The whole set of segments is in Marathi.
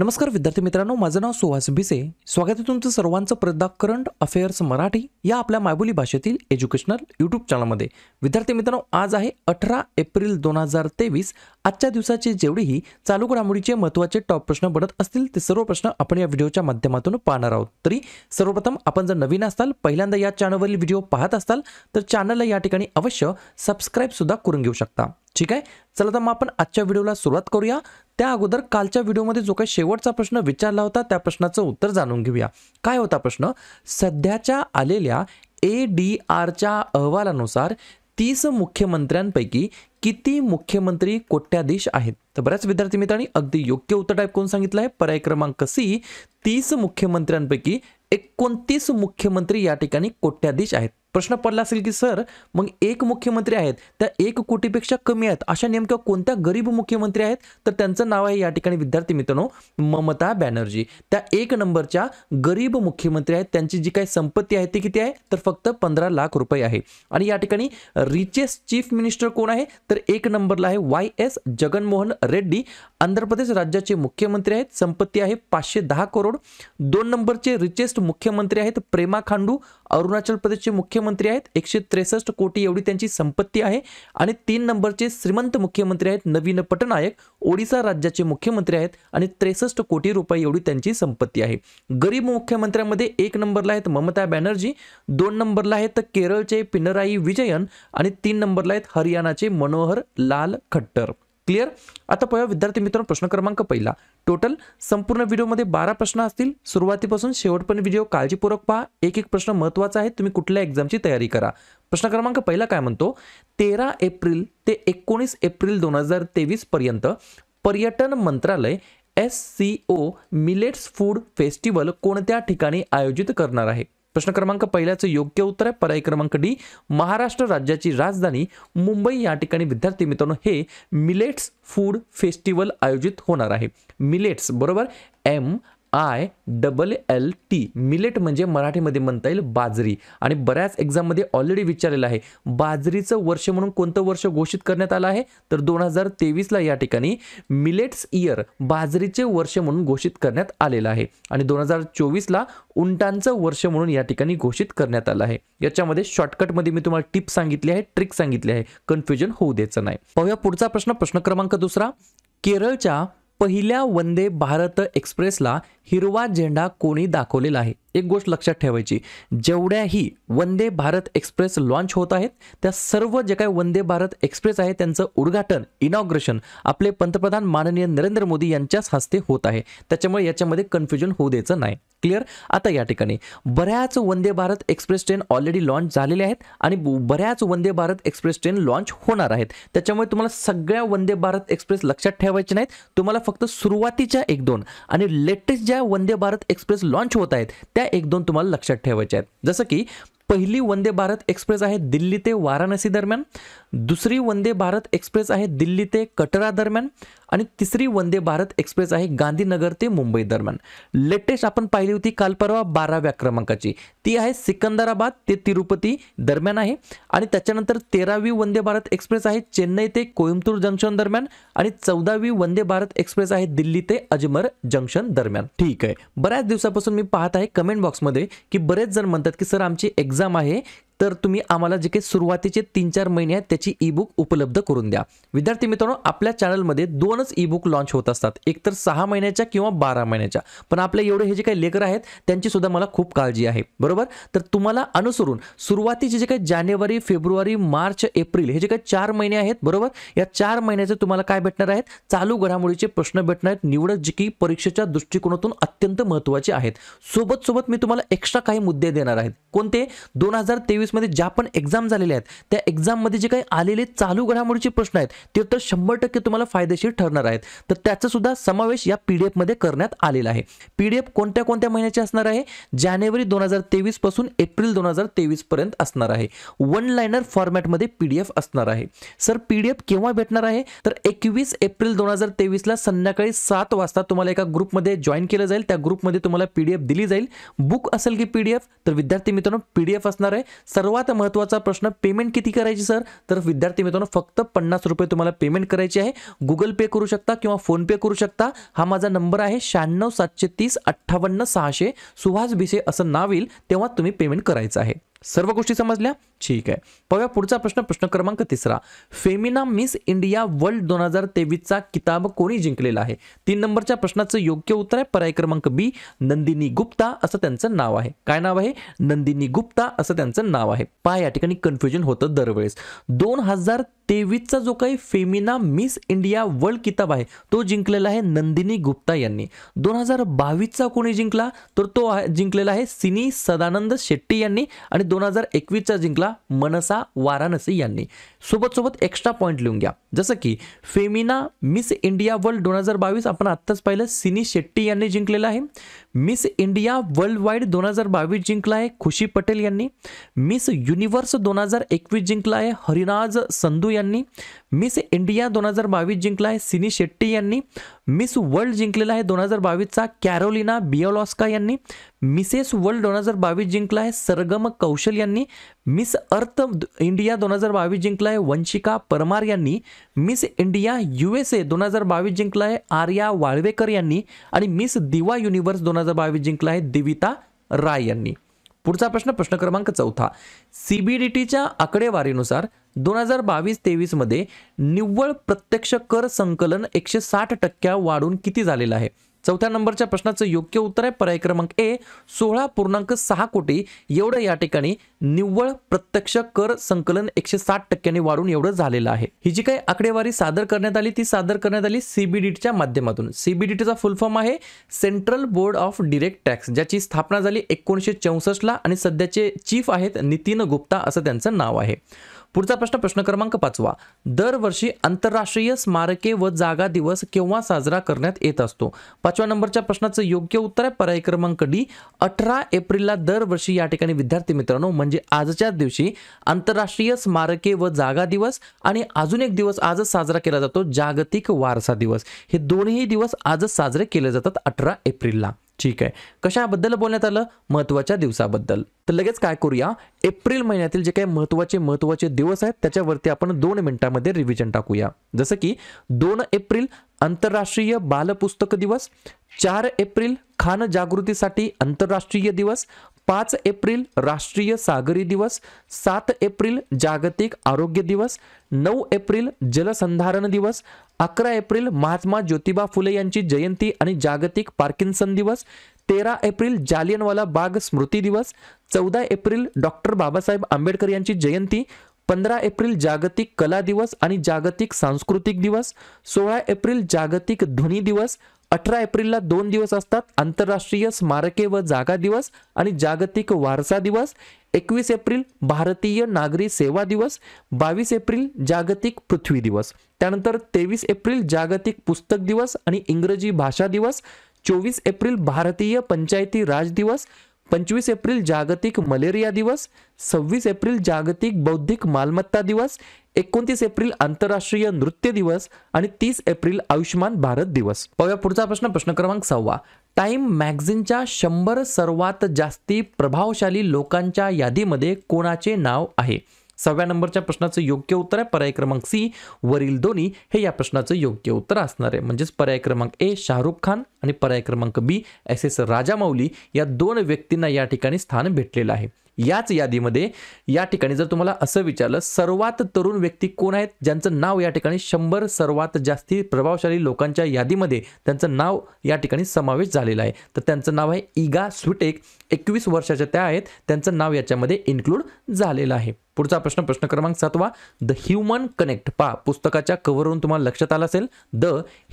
नमस्कार विद्यार्थी मित्रांनो माझं नाव सुहास भिसे स्वागत आहे तुमचं सर्वांचं प्रदा करंट अफेअर्स मराठी या आपल्या मायबोली भाषेतील एज्युकेशनल यूट्यूब चॅनलमध्ये विद्यार्थी मित्रांनो आज आहे अठरा एप्रिल दोन हजार तेवीस आजच्या दिवसाचे जेवढेही चालू घडामोडीचे महत्त्वाचे टॉप प्रश्न बनत असतील ते सर्व प्रश्न आपण या व्हिडिओच्या माध्यमातून पाहणार आहोत तरी सर्वप्रथम आपण जर नवीन असाल पहिल्यांदा या चॅनलवरील व्हिडिओ पाहत असाल तर चॅनलला या ठिकाणी अवश्य सबस्क्राईबसुद्धा करून घेऊ शकता ठीक आहे चला तर मग आपण आजच्या व्हिडिओला सुरुवात करूया त्या अगोदर कालच्या व्हिडिओमध्ये जो काही शेवटचा प्रश्न विचारला होता त्या प्रश्नाचं उत्तर जाणून घेऊया काय होता प्रश्न सध्याच्या आलेल्या ए डी आरच्या अहवालानुसार तीस मुख्यमंत्र्यांपैकी किती मुख्यमंत्री कोट्याधीश आहेत तर बऱ्याच विद्यार्थी मित्रांनी अगदी योग्य उत्तर टाईप करून सांगितलं आहे पर्याय क्रमांक सी तीस मुख्यमंत्र्यांपैकी एकोणतीस मुख्यमंत्री या ठिकाणी कोट्याधीश आहेत प्रश्न पडला असेल की सर मग एक मुख्यमंत्री आहेत त्या एक कोटीपेक्षा कमी आहेत अशा नेमक्या कोणत्या गरीब मुख्यमंत्री आहेत तर त्यांचं नाव आहे या ठिकाणी विद्यार्थी मित्रांनो ममता बॅनर्जी त्या एक नंबरच्या गरीब मुख्यमंत्री आहेत त्यांची जी काही संपत्ती आहे ती किती आहे तर फक्त पंधरा लाख रुपये आहे आणि या ठिकाणी रिचेस्ट चीफ मिनिस्टर कोण आहे तर एक नंबरला आहे वाय एस जगनमोहन रेड्डी आंध्र प्रदेश राज्याचे मुख्यमंत्री आहेत संपत्ती आहे पाचशे दहा करोड दोन नंबरचे रिचेस्ट मुख्यमंत्री आहेत प्रेमा खांडू अरुणाचल प्रदेशचे मुख्यमंत्री आहेत एकशे त्रेसष्ट कोटी एवढी त्यांची संपत्ती आहे आणि तीन नंबरचे श्रीमंत मुख्यमंत्री आहेत नवीन पटनायक ओडिसा राज्याचे मुख्यमंत्री आहेत आणि त्रेसष्ट कोटी रुपये एवढी त्यांची संपत्ती आहे गरीब मुख्यमंत्र्यांमध्ये एक नंबरला आहेत ममता बॅनर्जी दोन नंबरला आहेत केरळचे पिनराई विजयन आणि तीन नंबरला आहेत हरियाणाचे मनोहर लाल खट्टर क्लिअर आता पाहूया विद्यार्थी मित्रांनो प्रश्न क्रमांक पहिला टोटल संपूर्ण व्हिडिओमध्ये बारा प्रश्न असतील सुरुवातीपासून शेवटपर्यंत व्हिडिओ काळजीपूर्वक पहा एक एक प्रश्न महत्त्वाचा आहे तुम्ही कुठल्या एक्झामची तयारी करा प्रश्न क्रमांक पहिला काय म्हणतो तेरा एप्रिल ते एकोणीस एप्रिल दोन हजार तेवीस पर्यंत पर्यटन मंत्रालय S C O millets food festival कोणत्या ठिकाणी आयोजित करणार आहे प्रश्न क्रमांक पहिल्याचं योग्य उत्तर आहे पर्याय क्रमांक डी महाराष्ट्र राज्याची राजधानी मुंबई या ठिकाणी विद्यार्थी मित्रांनो हे मिलेट्स फूड फेस्टिवल आयोजित होणार आहे मिलेट्स बरोबर M I double L T millet म्हणजे मराठीमध्ये म्हणता येईल बाजरी आणि बऱ्याच एक्झाममध्ये ऑलरेडी विचारलेलं आहे बाजरीचं वर्ष म्हणून कोणतं वर्ष घोषित करण्यात आलं आहे तर दोन हजार तेवीसला या ठिकाणी मिलेट्स इयर बाजरीचे वर्ष म्हणून घोषित करण्यात आलेलं आहे आणि दोन हजार चोवीसला उंटांचं वर्ष म्हणून या ठिकाणी घोषित करण्यात आलं आहे याच्यामध्ये शॉर्टकटमध्ये मी तुम्हाला टिप सांगितली आहे ट्रिक सांगितली आहे कन्फ्युजन होऊ द्यायचं नाही पाहूया पुढचा प्रश्न प्रश्न क्रमांक दुसरा केरळच्या पहिल्या वंदे भारत एक्सप्रेसला हिरवा झेंडा कोणी दाखवलेला आहे एक गोष्ट लक्षात ठेवायची जेवढ्याही वंदे भारत एक्सप्रेस लॉन्च होत आहेत त्या सर्व जे काही वंदे भारत एक्सप्रेस आहे त्यांचं उद्घाटन इनॉग्रेशन आपले पंतप्रधान माननीय नरेंद्र मोदी यांच्याच हस्ते होत आहे त्याच्यामुळे याच्यामध्ये कन्फ्युजन होऊ द्यायचं नाही क्लिअर आता या ठिकाणी बऱ्याच Vande Bharat express train already launch झालेल्या आहेत आणि बऱ्याच Vande Bharat express train launch होणार आहेत त्याच्यामुळे तुम्हाला सगळ्या वंदे भारत एक्सप्रेस लक्षात ठेवायचे नाहीत तुम्हाला फक्त सुरुवातीच्या एक दोन आणि लेटेस्ट ज्या वंदे भारत एक्सप्रेस लॉन्च होत आहेत त्या त्या एक दोन तुम्हाला लक्षात ठेवायच्या आहेत जसं की पहिली वंदे भारत एक्सप्रेस आहे दिल्ली ते वाराणसी दरम्यान दुसरी वंदे भारत एक्सप्रेस आहे दिल्ली ते कटरा दरम्यान आणि तिसरी वंदे भारत एक्सप्रेस आहे गांधीनगर ते मुंबई दरम्यान लेटेस्ट आपण पाहिली होती काल परवा बाराव्या क्रमांकाची ती आहे सिकंदराबाद ते तिरुपती दरम्यान आहे आणि त्याच्यानंतर तेरावी वंदे भारत एक्सप्रेस आहे चेन्नई ते कोइंबतूर जंक्शन दरम्यान आणि चौदावी वंदे भारत एक्सप्रेस आहे दिल्ली ते अजमर जंक्शन दरम्यान ठीक आहे बऱ्याच दिवसापासून मी पाहत आहे कमेंट बॉक्समध्ये की बरेच जण म्हणतात की सर आमची एक्झाम एग्जाम आहे तर तुम्ही आम्हाला जे काही सुरुवातीचे तीन चार महिने आहेत त्याची ई बुक उपलब्ध करून द्या विद्यार्थी मित्रांनो आपल्या चॅनलमध्ये दोनच ई बुक लॉन्च होत असतात एक तर सहा महिन्याच्या किंवा बारा महिन्याच्या पण आपले एवढे हे जे काही लेकर आहेत त्यांची सुद्धा मला खूप काळजी आहे बरोबर तर तुम्हाला अनुसरून सुरुवातीचे जे काही जानेवारी फेब्रुवारी मार्च एप्रिल हे जे काही चार महिने आहेत बरोबर या चार महिन्याचे तुम्हाला काय भेटणार आहेत चालू घडामोडीचे प्रश्न भेटणार आहेत निवडक जे की परीक्षेच्या दृष्टिकोनातून अत्यंत महत्त्वाचे आहेत सोबत सोबत मी तुम्हाला एक्स्ट्रा काही मुद्दे देणार आहेत कोणते दोन हजार तेवीस मध्ये ज्या पण एक्झाम झालेल्या आहेत त्या एक्झाममध्ये जे काही आलेले चालू घडामोडीचे प्रश्न आहेत ते तर शंभर टक्के तुम्हाला फायदेशीर ठरणार आहेत तर त्याचा सुद्धा समावेश या पीडीएफमध्ये मध्ये करण्यात आलेला आहे पीडीएफ कोणत्या कोणत्या महिन्याचे असणार आहे जानेवारी दोन हजार तेवीसपासून एप्रिल दोन हजार तेवीसपर्यंत असणार आहे वन लायनर फॉर्मॅटमध्ये पी डी असणार आहे सर पीडीएफ केव्हा भेटणार आहे तर एकवीस एप्रिल दोन हजार तेवीसला संध्याकाळी सात वाजता तुम्हाला एका ग्रुपमध्ये जॉईन केलं जाईल त्या ग्रुपमध्ये तुम्हाला पीडीएफ दिली जाईल बुक असेल की पीडीएफ तर विद्यार्थी मित्रांनो पीडीएफ असणार आहे सर्वात महत्त्वाचा प्रश्न पेमेंट किती करायची सर तर विद्यार्थी मित्रांनो फक्त पन्नास रुपये तुम्हाला पेमेंट करायची आहे गुगल पे करू शकता किंवा फोनपे करू शकता हा माझा नंबर आहे शहाण्णव सातशे तीस अठ्ठावन्न सहाशे सुहास भिसे असं नाव येईल तेव्हा तुम्ही पेमेंट करायचं आहे सर्व गोष्टी समजल्या ठीक आहे पाहूया पुढचा प्रश्न प्रश्न क्रमांक तिसरा फेमिना मिस इंडिया वर्ल्ड दोन हजार तेवीसचा किताब कोणी जिंकलेला आहे तीन नंबरच्या प्रश्नाचं योग्य उत्तर आहे पर्याय क्रमांक बी नंदिनी गुप्ता असं त्यांचं नाव आहे काय नाव आहे नंदिनी गुप्ता असं त्यांचं नाव आहे पहा या ठिकाणी कन्फ्युजन होतं दरवेळेस दोन हजार तेवीसचा जो काही फेमिना मिस इंडिया वर्ल्ड किताब आहे तो जिंकलेला आहे नंदिनी गुप्ता यांनी दोन हजार बावीसचा कोणी जिंकला तर तो जिंकलेला आहे सिनी सदानंद शेट्टी यांनी आणि दोन हजार एकवीसचा जिंकला मनसा वाराणसी यांनी सोबत सोबत एक्स्ट्रा पॉईंट लिहून घ्या जसं की फेमिना मिस इंडिया वर्ल्ड दोन हजार बावीस आपण आत्ताच पाहिलं सिनी शेट्टी यांनी जिंकलेलं आहे मिस इंडिया वर्ल्ड वाईड दोन हजार बावीस जिंकला आहे खुशी पटेल यांनी मिस युनिव्हर्स दोन हजार एकवीस जिंकला आहे हरिराज संधू यांनी मिस इंडिया दोन हजार बावीस जिंकला आहे सिनी शेट्टी यांनी मिस वर्ल्ड जिंकलेला आहे दोन हजार बावीसचा कॅरोलिना बियोलॉस्का यांनी मिसेस वर्ल्ड दोन हजार बावीस जिंकला आहे सरगम कौशल यांनी मिस अर्थ इंडिया दोन हजार बावीस जिंकला आहे वंशिका परमार यांनी Miss India U S A दोन हजार बावीस जिंकला आहे आर्या वाळवेकर यांनी आणि मिस दिवा युनिव्हर्स दोन हजार बावीस जिंकला आहे दिविता राय यांनी पुढचा प्रश्न प्रश्न क्रमांक चौथा सीबीडीटीच्या आकडेवारीनुसार दोन हजार बावीस तेवीसमध्ये निव्वळ प्रत्यक्ष कर संकलन एकशे साठ टक्क्या वाढून किती झालेलं आहे चौथ्या नंबरच्या प्रश्नाचं योग्य उत्तर आहे पर्याय क्रमांक ए सोळा पूर्णांक सहा कोटी एवढं या ठिकाणी निव्वळ प्रत्यक्ष कर संकलन एकशे साठ टक्क्यांनी वाढून एवढं झालेलं आहे ही जी काही आकडेवारी सादर करण्यात आली ती सादर करण्यात आली सीबीडीटीच्या माध्यमातून सीबीडीटीचा फुल फॉर्म आहे central board of direct tax ज्याची स्थापना झाली एकोणीसशे चौसष्टला आणि सध्याचे चीफ आहेत नितीन गुप्ता असं त्यांचं नाव आहे पुढचा प्रश्न प्रश्न क्रमांक पाचवा दरवर्षी आंतरराष्ट्रीय स्मारके व जागा दिवस केव्हा साजरा करण्यात येत असतो पाचव्या नंबरच्या प्रश्नाचं योग्य उत्तर आहे पर्याय क्रमांक डी अठरा एप्रिलला दरवर्षी या ठिकाणी विद्यार्थी मित्रांनो म्हणजे आजच्याच दिवशी आंतरराष्ट्रीय स्मारके व जागा दिवस आणि अजून एक दिवस आजच साजरा केला जातो जागतिक वारसा दिवस हे दोन्ही दिवस आजच साजरे केले जातात अठरा एप्रिलला ठीक आहे कशाबद्दल बोलण्यात आलं महत्वाच्या दिवसाबद्दल तर लगेच काय करूया एप्रिल महिन्यातील जे काही महत्त्वाचे महत्वाचे दिवस आहेत त्याच्यावरती आपण दोन मिनिटांमध्ये रिव्हिजन टाकूया जसं की दोन एप्रिल आंतरराष्ट्रीय बालपुस्तक दिवस चार एप्रिल खान जागृतीसाठी आंतरराष्ट्रीय दिवस पाच एप्रिल राष्ट्रीय सागरी दिवस सात एप्रिल जागतिक आरोग्य दिवस नऊ एप्रिल जलसंधारण दिवस अकरा एप्रिल महात्मा ज्योतिबा फुले यांची जयंती आणि जागतिक पार्किन्सन दिवस तेरा एप्रिल जालियनवाला बाग स्मृती दिवस चौदा एप्रिल डॉक्टर बाबासाहेब आंबेडकर यांची जयंती पंधरा एप्रिल जागतिक कला दिवस आणि जागतिक सांस्कृतिक दिवस सोळा एप्रिल जागतिक ध्वनी दिवस अठरा एप्रिलला दोन दिवस असतात आंतरराष्ट्रीय स्मारके व जागा दिवस आणि जागतिक वारसा दिवस एकवीस एप्रिल भारतीय नागरी सेवा दिवस बावीस एप्रिल जागतिक पृथ्वी दिवस त्यानंतर तेवीस एप्रिल जागतिक पुस्तक दिवस आणि इंग्रजी भाषा दिवस चोवीस एप्रिल भारतीय पंचायती राज दिवस पंचवीस एप्रिल जागतिक मलेरिया दिवस सव्वीस एप्रिल जागतिक बौद्धिक मालमत्ता दिवस एकोणतीस एप्रिल आंतरराष्ट्रीय नृत्य दिवस आणि तीस एप्रिल आयुष्यमान भारत दिवस पाहूया पुढचा प्रश्न प्रश्न क्रमांक सव्वा टाइम मॅगझिनच्या शंभर सर्वात जास्ती प्रभावशाली लोकांच्या यादीमध्ये कोणाचे नाव आहे सहाव्या नंबरच्या प्रश्नाचं योग्य उत्तर आहे पर्याय क्रमांक सी वरील दोन्ही हे या प्रश्नाचं योग्य उत्तर असणार आहे म्हणजेच पर्याय क्रमांक ए शाहरुख खान आणि पर्याय क्रमांक बी एस एस राजामौली या दोन व्यक्तींना या ठिकाणी स्थान भेटलेलं आहे याच यादीमध्ये या ठिकाणी जर तुम्हाला असं विचारलं सर्वात तरुण व्यक्ती कोण आहेत ज्यांचं नाव या ठिकाणी शंभर सर्वात जास्ती प्रभावशाली लोकांच्या यादीमध्ये त्यांचं नाव या ठिकाणी समावेश झालेला आहे तर त्यांचं नाव आहे इगा स्विटेक एकवीस वर्षाच्या त्या आहेत त्यांचं नाव याच्यामध्ये इन्क्लूड झालेलं आहे पुढचा प्रश्न प्रश्न क्रमांक सातवा द ह्युमन कनेक्ट पा पुस्तकाच्या कव्हरवरून तुम्हाला लक्षात आलं असेल द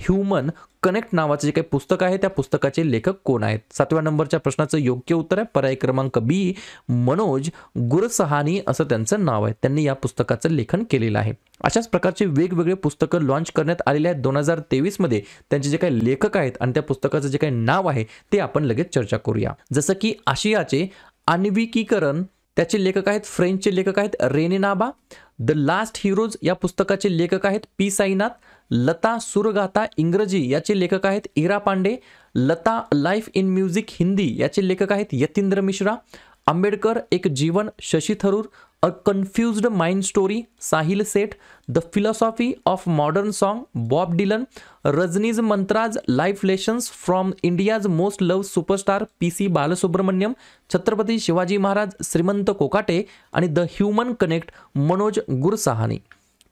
ह्युमन कनेक्ट नावाचं जे काही पुस्तक आहे त्या पुस्तकाचे लेखक कोण आहेत सातव्या नंबरच्या प्रश्नाचं योग्य उत्तर आहे पर्याय क्रमांक बी मनोज गुरसहानी असं त्यांचं नाव आहे त्यांनी या पुस्तकाचं लेखन केलेलं आहे अशाच प्रकारचे वेगवेगळे पुस्तकं लॉन्च करण्यात आलेले आहेत दोन हजार तेवीसमध्ये त्यांचे जे काही लेखक आहेत आणि त्या पुस्तकाचं जे काही नाव आहे ते आपण लगेच चर्चा करूया जसं की आशियाचे आण्विकीकरण त्याचे लेखक आहेत फ्रेंचचे लेखक आहेत रेने द लास्ट हिरोज या पुस्तकाचे लेखक आहेत पी साईनाथ लता सुरगाता इंग्रजी याचे लेखक आहेत Ira Pande Lata life in music Hindi याचे लेखक आहेत यतींद्र मिश्रा आंबेडकर एक जीवन Shashi Tharoor a confused mind story Sahil Seth the philosophy of modern song Bob Dylan Rajini's mantras life lessons from India's most love superstar P C Balasubramaniam Chhatrapati Shivaji Maharaj Shrimant Kokate आणि the human connect Manoj Gursahani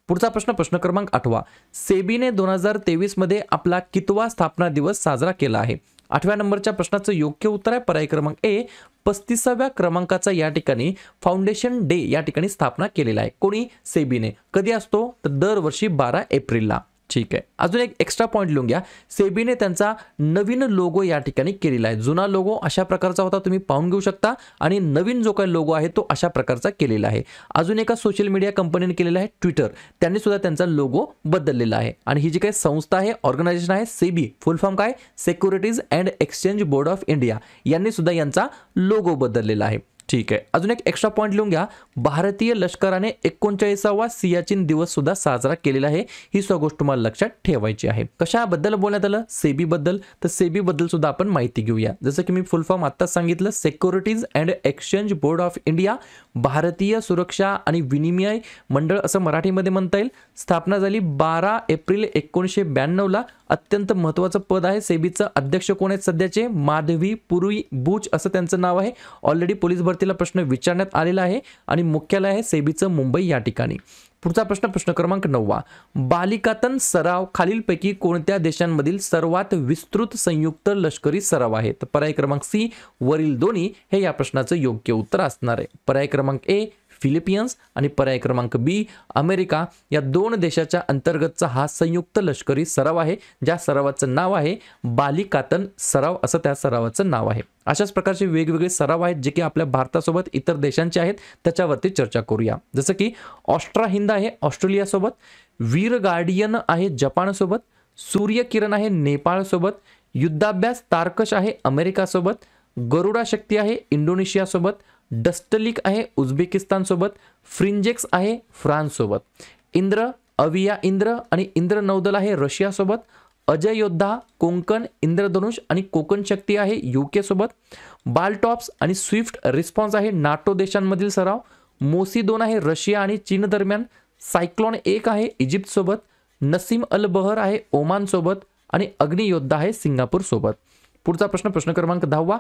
पुढचा प्रश्न प्रश्न क्रमांक आठवा सेबीने दोन हजार तेवीसमध्ये आपला कितवा स्थापना दिवस साजरा केला आहे आठव्या नंबरच्या प्रश्नाचं योग्य उत्तर आहे पर्याय क्रमांक ए पस्तीसाव्या क्रमांकाचा या ठिकाणी फाउंडेशन डे या ठिकाणी स्थापना केलेला आहे कोणी सेबीने कधी असतो तर दरवर्षी बारा एप्रिलला ठीक आहे अजून एक एक्स्ट्रा पॉईंट लिहून घ्या सेबीने त्यांचा नवीन लोगो या ठिकाणी केलेला आहे जुना लोगो अशा प्रकारचा होता तुम्ही पाहून घेऊ शकता आणि नवीन जो काही लोगो आहे तो अशा प्रकारचा केलेला आहे अजून एका सोशल मीडिया कंपनीने केलेला आहे ट्विटर त्यांनी सुद्धा त्यांचा लोगो बदललेला आहे आणि ही जी काही संस्था आहे ऑर्गनायझेशन आहे सेबी फुल फॉर्म काय securities and exchange board of India यांनी सुद्धा यांचा लोगो बदललेला आहे ठीक आहे अजून एक एक्स्ट्रा पॉईंट लिहून घ्या भारतीय लष्कराने एकोणचाळीसावा सियाचीन दिवस सुद्धा साजरा केलेला आहे ही सुद्धा गोष्ट तुम्हाला लक्षात ठेवायची आहे कशाबद्दल बोलण्यात आलं सेबीबद्दल तर बद्दल सुद्धा आपण माहिती घेऊया जसं की मी फुल फॉर्म आता सांगितलं securities and exchange board of India भारतीय सुरक्षा आणि विनिमय मंडळ असं मराठीमध्ये म्हणता येईल स्थापना झाली बारा एप्रिल एकोणीसशे ब्याण्णवला अत्यंत महत्त्वाचं पद आहे सेबीचं अध्यक्ष कोण आहेत सध्याचे माधवी पुरुई बुच असं त्यांचं नाव आहे ऑलरेडी पोलीस तिला प्रश्न विचारण्यात आलेला आहे आणि मुख्यालय आहे सेबीचं मुंबई या ठिकाणी पुढचा प्रश्न प्रश्न क्रमांक नववा बालिकातन सराव खालीलपैकी कोणत्या देशांमधील सर्वात विस्तृत संयुक्त लष्करी सराव आहेत पर्याय क्रमांक सी वरील दोन्ही हे या प्रश्नाचं योग्य उत्तर असणार आहे पर्याय क्रमांक ए फिलिपियन्स आणि पर्याय क्रमांक बी अमेरिका या दोन देशाच्या अंतर्गतचा हा संयुक्त लष्करी सराव आहे ज्या सरावाचं नाव आहे बालिकातन सराव असं त्या सरावाचं नाव आहे अशाच प्रकारचे वेगवेगळे सराव आहेत जे की आपल्या भारतासोबत इतर देशांचे आहेत त्याच्यावरती चर्चा करूया जसं की ऑस्ट्रा हिंद आहे ऑस्ट्रेलियासोबत वीर गार्डियन आहे जपानसोबत सूर्यकिरण आहे नेपाळसोबत युद्धाभ्यास तारकश आहे अमेरिकासोबत गरुडा शक्ती आहे इंडोनेशियासोबत डस्टलिक आहे सोबत फ्रिंजेक्स आहे फ्रान्स सोबत इंद्र अविया इंद्र आणि इंद्र नौदल आहे रशिया सोबत अजय योद्धा कोंकण इंद्रधनुष आणि कोकण शक्ती आहे युके सोबत बालटॉप्स आणि स्विफ्ट रिस्पॉन्स आहे नाटो देशांमधील सराव मोसी दोन आहे रशिया आणि चीन दरम्यान सायक्लॉन एक आहे इजिप्त सोबत नसीम अल बहर आहे ओमान सोबत आणि अग्नियोद्धा आहे सिंगापूर सोबत पुढचा प्रश्न प्रश्न क्रमांक दहावा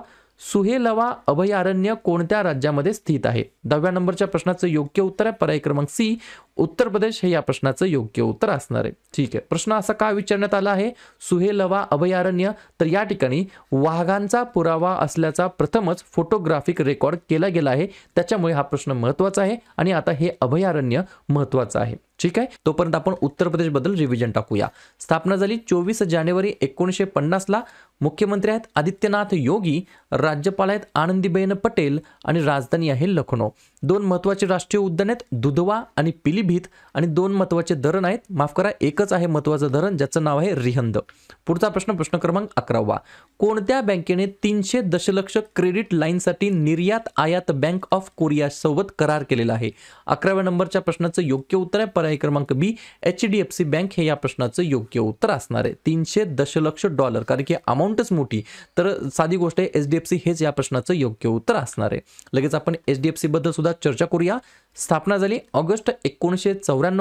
सुहेलवा अभयारण्य कोणत्या राज्यामध्ये स्थित आहे दहाव्या नंबरच्या प्रश्नाचं योग्य उत्तर आहे पर्याय क्रमांक सी उत्तर प्रदेश हे या प्रश्नाचं योग्य उत्तर असणार आहे ठीक आहे प्रश्न असा का विचारण्यात आला आहे सुहेलवा अभयारण्य तर या ठिकाणी वाघांचा पुरावा असल्याचा प्रथमच फोटोग्राफिक रेकॉर्ड केला गेला आहे त्याच्यामुळे हा प्रश्न महत्वाचा आहे आणि आता हे अभयारण्य महत्वाचं आहे ठीक आहे तोपर्यंत आपण उत्तर प्रदेश बद्दल रिव्हिजन टाकूया स्थापना झाली चोवीस जानेवारी एकोणीसशे पन्नासला मुख्यमंत्री आहेत आदित्यनाथ योगी राज्यपाल आहेत आनंदीबेन पटेल आणि राजधानी आहे लखनौ दोन महत्त्वाचे राष्ट्रीय उद्यान आहेत दुधवा आणि पिलीभीत आणि दोन महत्त्वाचे धरण आहेत माफ करा एकच आहे महत्वाचं धरण ज्याचं नाव आहे रिहंद पुढचा प्रश्न प्रश्न क्रमांक अकरावा कोणत्या बँकेने तीनशे दशलक्ष क्रेडिट लाईनसाठी निर्यात आयात बँक ऑफ कोरिया सोबत करार केलेला आहे अकराव्या नंबरच्या प्रश्नाचं योग्य उत्तर आहे पर्याय क्रमांक B H D F C bank हे या प्रश्नाचं योग्य उत्तर असणार आहे तीनशे दशलक्ष डॉलर कारण की अमाऊंटच मोठी तर साधी गोष्ट आहे एच डी एफ सी हेच या प्रश्नाचं योग्य उत्तर असणार आहे लगेच आपण एच डी एफ सी बद्दल सुद्धा चर्चा करूया स्थापना झाली ऑगस्ट एकोणीसशे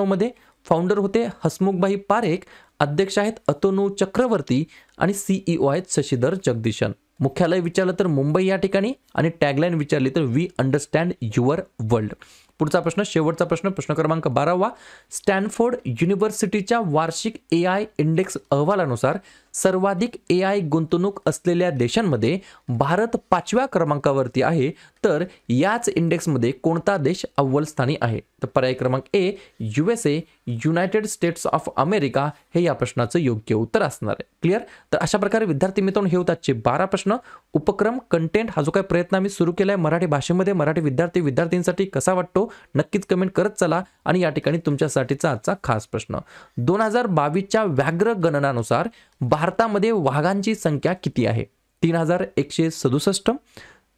मध्ये फाउंडर होते हसमुखबाई पारेख अध्यक्ष आहेत अतोनू चक्रवर्ती आणि सीईओ e आहेत शशीधर जगदीशन मुख्यालय विचारलं तर मुंबई या ठिकाणी आणि टॅगलाईन विचारली तर वी अंडरस्टँड युअर वर्ल्ड पुढचा प्रश्न शेवटचा प्रश्न प्रश्न क्रमांक बारावा स्टॅनफोर्ड युनिव्हर्सिटीच्या वार्षिक ए आय इंडेक्स अहवालानुसार सर्वाधिक ए आय गुंतवणूक असलेल्या देशांमध्ये भारत पाचव्या क्रमांकावरती आहे तर याच इंडेक्समध्ये कोणता देश अव्वल स्थानी आहे तर पर्याय क्रमांक A U S A United States of America हे या प्रश्नाचं योग्य उत्तर असणार आहे क्लिअर तर अशा प्रकारे विद्यार्थी मित्रांनो हे आजचे बारा प्रश्न उपक्रम कंटेंट हा जो काही प्रयत्न आम्ही सुरू केला आहे मराठी भाषेमध्ये मराठी विद्यार्थी विद्यार्थींसाठी कसा वाटतो नक्कीच कमेंट करत चला आणि या ठिकाणी तुमच्यासाठीचा आजचा खास प्रश्न दोन हजार बावीसच्या व्याघ्र गणनानुसार भारतामध्ये वाघांची संख्या किती आहे तीन हजार एकशे सदुसष्ट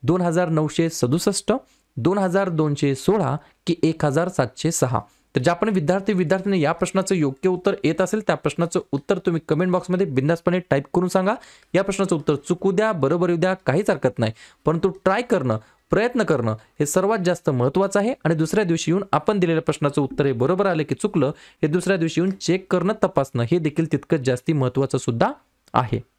दोन हजार नऊशे सदुसष्ट दोन हजार दोनशे सोळा की एक हजार सातशे सहा तर ज्या पण विद्यार्थी विद्यार्थ्यांनी या प्रश्नाचं योग्य उत्तर येत असेल त्या प्रश्नाचं उत्तर तुम्ही कमेंट बॉक्समध्ये बिंदासपणे टाईप करून सांगा या प्रश्नाचं उत्तर चुकू द्या बरोबर येऊ द्या काहीच हरकत नाही परंतु ट्राय करणं प्रयत्न करणं हे सर्वात जास्त महत्वाचं आहे आणि दुसऱ्या दिवशी येऊन आपण दिलेल्या प्रश्नाचं उत्तर हे बरोबर आलं की चुकलं हे दुसऱ्या दिवशी येऊन चेक करणं तपासणं हे देखील तितकंच जास्ती महत्त्वाचं सुद्धा आहे